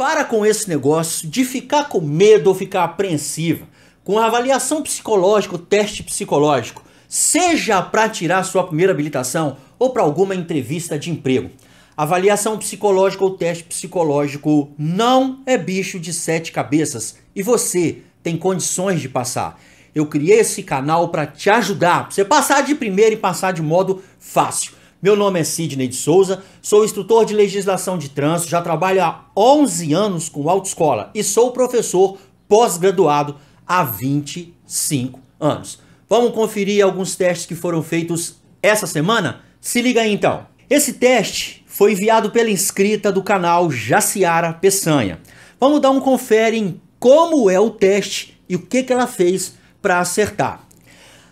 Para com esse negócio de ficar com medo ou ficar apreensiva. Com avaliação psicológica, teste psicológico, seja para tirar sua primeira habilitação ou para alguma entrevista de emprego. Avaliação psicológica ou teste psicológico não é bicho de sete cabeças e você tem condições de passar. Eu criei esse canal para te ajudar, para você passar de primeiro e passar de modo fácil. Meu nome é Sidney de Souza, sou instrutor de legislação de trânsito, já trabalho há 11 anos com autoescola e sou professor pós-graduado há 25 anos. Vamos conferir alguns testes que foram feitos essa semana? Se liga aí então. Esse teste foi enviado pela inscrita do canal Jaciara Peçanha. Vamos dar um confere em como é o teste e o que, que ela fez para acertar.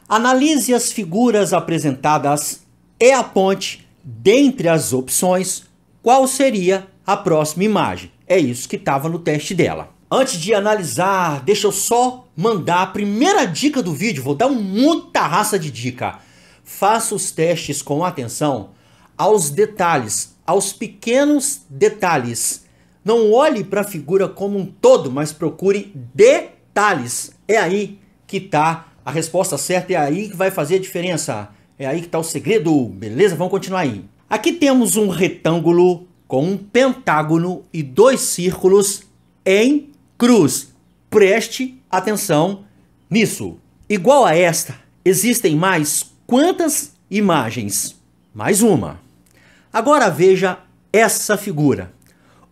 Analise as figuras apresentadas e é aponte, dentre as opções, qual seria a próxima imagem. É isso que estava no teste dela. Antes de analisar, deixa eu só mandar a primeira dica do vídeo, vou dar muita raça de dica. Faça os testes com atenção aos detalhes, aos pequenos detalhes. Não olhe para a figura como um todo, mas procure detalhes. É aí que está a resposta certa, é aí que vai fazer a diferença. É aí que está o segredo, beleza? Vamos continuar aí. Aqui temos um retângulo com um pentágono e dois círculos em cruz. Preste atenção nisso. Igual a esta, existem mais quantas imagens? Mais uma. Agora veja essa figura.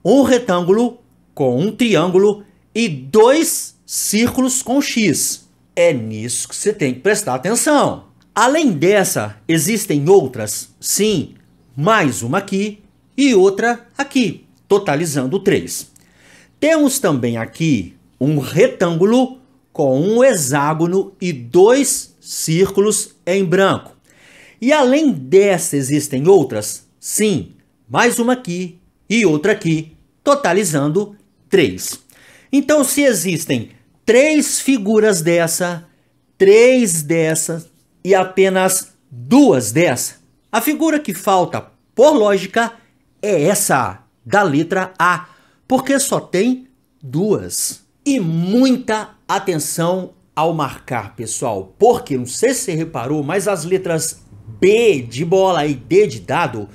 Um retângulo com um triângulo e dois círculos com X. É nisso que você tem que prestar atenção. Além dessa, existem outras? Sim, mais uma aqui e outra aqui, totalizando três. Temos também aqui um retângulo com um hexágono e dois círculos em branco. E além dessa, existem outras? Sim, mais uma aqui e outra aqui, totalizando três. Então, se existem três figuras dessa, três dessas, e apenas duas dez. A figura que falta, por lógica, é essa, da letra A, porque só tem duas. E muita atenção ao marcar, pessoal, porque não sei se você reparou, mas as letras B de bola e D de dado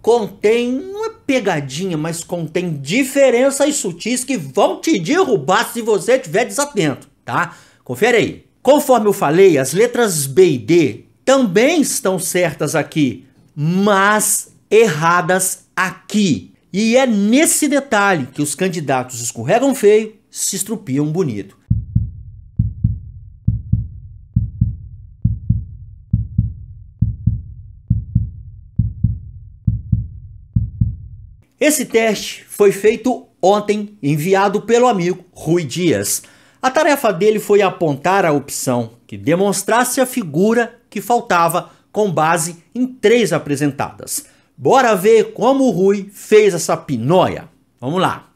contém uma é pegadinha, mas contém diferenças sutis que vão te derrubar se você estiver desatento, tá? Confere aí. Conforme eu falei, as letras B e D também estão certas aqui, mas erradas aqui. E é nesse detalhe que os candidatos escorregam feio, se estrupiam bonito. Esse teste foi feito ontem, enviado pelo amigo Rui Dias. A tarefa dele foi apontar a opção que demonstrasse a figura que faltava com base em três apresentadas. Bora ver como o Rui fez essa pinóia. Vamos lá.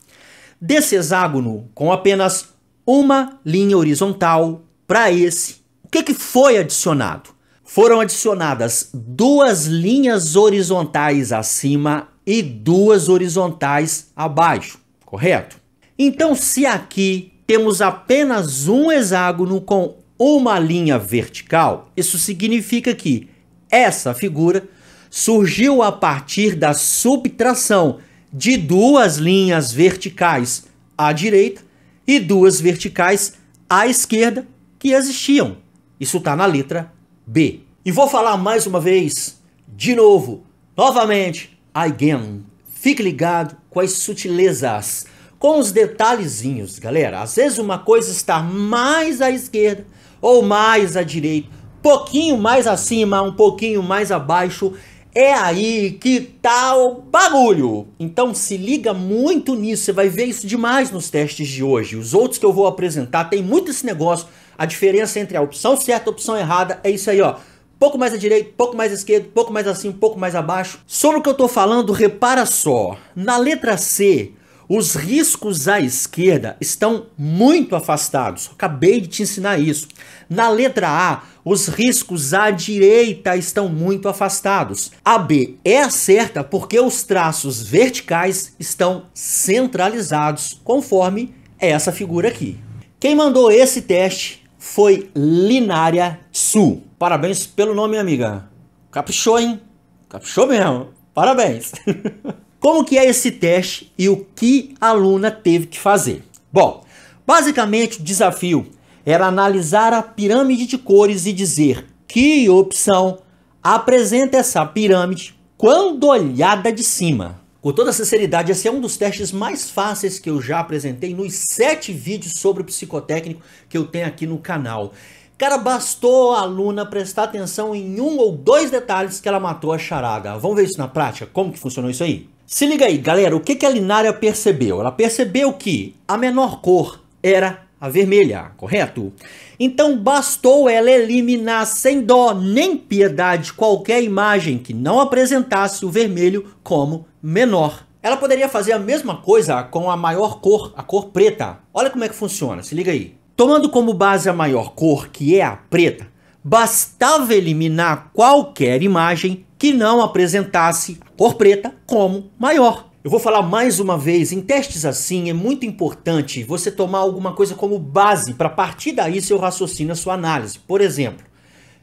Desse hexágono com apenas uma linha horizontal para esse, o que, que foi adicionado? Foram adicionadas duas linhas horizontais acima e duas horizontais abaixo, correto? Então, se aqui temos apenas um hexágono com uma linha vertical, isso significa que essa figura surgiu a partir da subtração de duas linhas verticais à direita e duas verticais à esquerda que existiam. Isso está na letra B. E vou falar mais uma vez, de novo, novamente, again. Fique ligado com as sutilezas com os detalhezinhos, galera. Às vezes uma coisa está mais à esquerda ou mais à direita, pouquinho mais acima, um pouquinho mais abaixo. É aí que tá o bagulho. Então se liga muito nisso, você vai ver isso demais nos testes de hoje. Os outros que eu vou apresentar tem muito esse negócio, a diferença entre a opção certa e a opção errada, é isso aí, ó pouco mais à direita, pouco mais à esquerda, pouco mais assim, pouco mais abaixo. Sobre o que eu tô falando, repara só. Na letra C, os riscos à esquerda estão muito afastados. Acabei de te ensinar isso. Na letra A, os riscos à direita estão muito afastados. A B é a certa porque os traços verticais estão centralizados, conforme essa figura aqui. Quem mandou esse teste foi Linária Sul. Parabéns pelo nome, amiga. Caprichou, hein? Caprichou mesmo. Parabéns. Como que é esse teste e o que a aluna teve que fazer? Bom, basicamente o desafio era analisar a pirâmide de cores e dizer que opção apresenta essa pirâmide quando olhada de cima. Com toda sinceridade, esse é um dos testes mais fáceis que eu já apresentei nos sete vídeos sobre psicotécnico que eu tenho aqui no canal. Cara, bastou a aluna prestar atenção em um ou dois detalhes que ela matou a charada. Vamos ver isso na prática? Como que funcionou isso aí? Se liga aí, galera, o que, que a Linária percebeu? Ela percebeu que a menor cor era a vermelha, correto? Então bastou ela eliminar sem dó nem piedade qualquer imagem que não apresentasse o vermelho como menor. Ela poderia fazer a mesma coisa com a maior cor, a cor preta. Olha como é que funciona, se liga aí. Tomando como base a maior cor, que é a preta, bastava eliminar qualquer imagem que não apresentasse cor preta como maior. Eu vou falar mais uma vez, em testes assim é muito importante você tomar alguma coisa como base para partir daí seu raciocínio, sua análise. Por exemplo,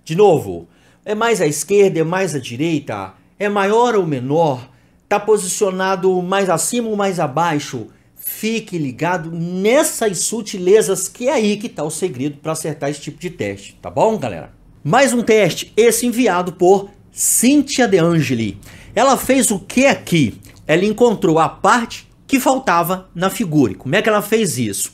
de novo, é mais à esquerda, é mais à direita, é maior ou menor, está posicionado mais acima ou mais abaixo. Fique ligado nessas sutilezas que é aí que está o segredo para acertar esse tipo de teste, tá bom, galera? Mais um teste, esse enviado por Cynthia De Angeli. Ela fez o que aqui? Ela encontrou a parte que faltava na figura. E como é que ela fez isso?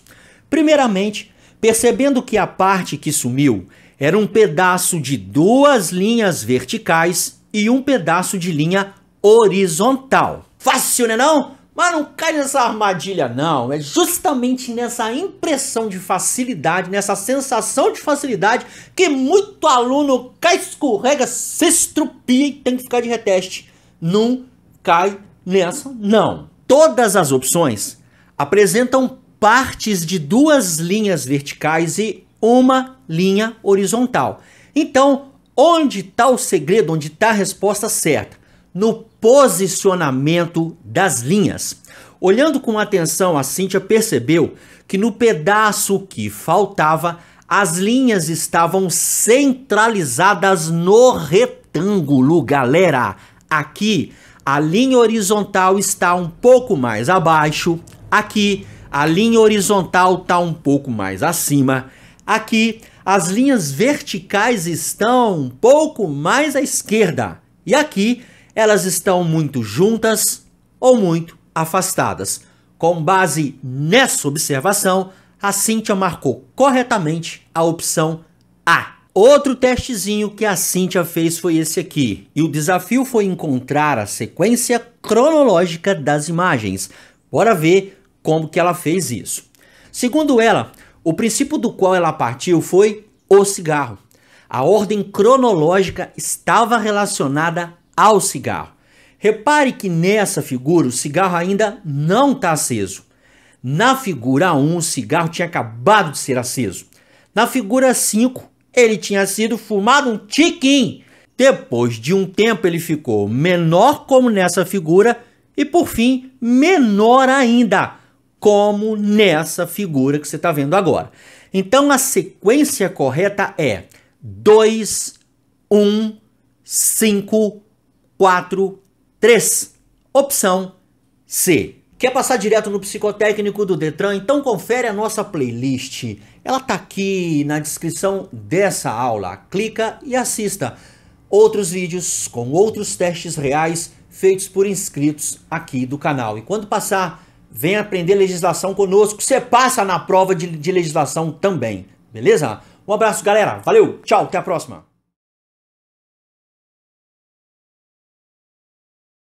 Primeiramente, percebendo que a parte que sumiu era um pedaço de duas linhas verticais e um pedaço de linha horizontal. Fácil, né não? Mas não cai nessa armadilha não, é justamente nessa impressão de facilidade, nessa sensação de facilidade que muito aluno cai, escorrega, se estrupia e tem que ficar de reteste não cai nessa, não. Todas as opções apresentam partes de duas linhas verticais e uma linha horizontal. Então, onde está o segredo, onde está a resposta certa? No posicionamento das linhas. Olhando com atenção, a Cíntia percebeu que no pedaço que faltava, as linhas estavam centralizadas no retângulo, galera. Aqui, a linha horizontal está um pouco mais abaixo. Aqui, a linha horizontal está um pouco mais acima. Aqui, as linhas verticais estão um pouco mais à esquerda. E aqui, elas estão muito juntas ou muito afastadas. Com base nessa observação, a Cíntia marcou corretamente a opção A. Outro testezinho que a Cíntia fez foi esse aqui, e o desafio foi encontrar a sequência cronológica das imagens. Bora ver como que ela fez isso. Segundo ela, o princípio do qual ela partiu foi o cigarro. A ordem cronológica estava relacionada ao cigarro. Repare que nessa figura o cigarro ainda não está aceso. Na figura 1, o cigarro tinha acabado de ser aceso. Na figura 5, ele tinha sido fumado um tiquim. Depois de um tempo, ele ficou menor como nessa figura e, por fim, menor ainda, como nessa figura que você está vendo agora. Então, a sequência correta é 2, 1, 5, 4, 3. Opção C. Quer passar direto no psicotécnico do Detran? Então confere a nossa playlist ela está aqui na descrição dessa aula. Clica e assista outros vídeos com outros testes reais feitos por inscritos aqui do canal. E quando passar, vem aprender legislação conosco. Você passa na prova de, de legislação também, beleza? Um abraço, galera. Valeu, tchau, até a próxima.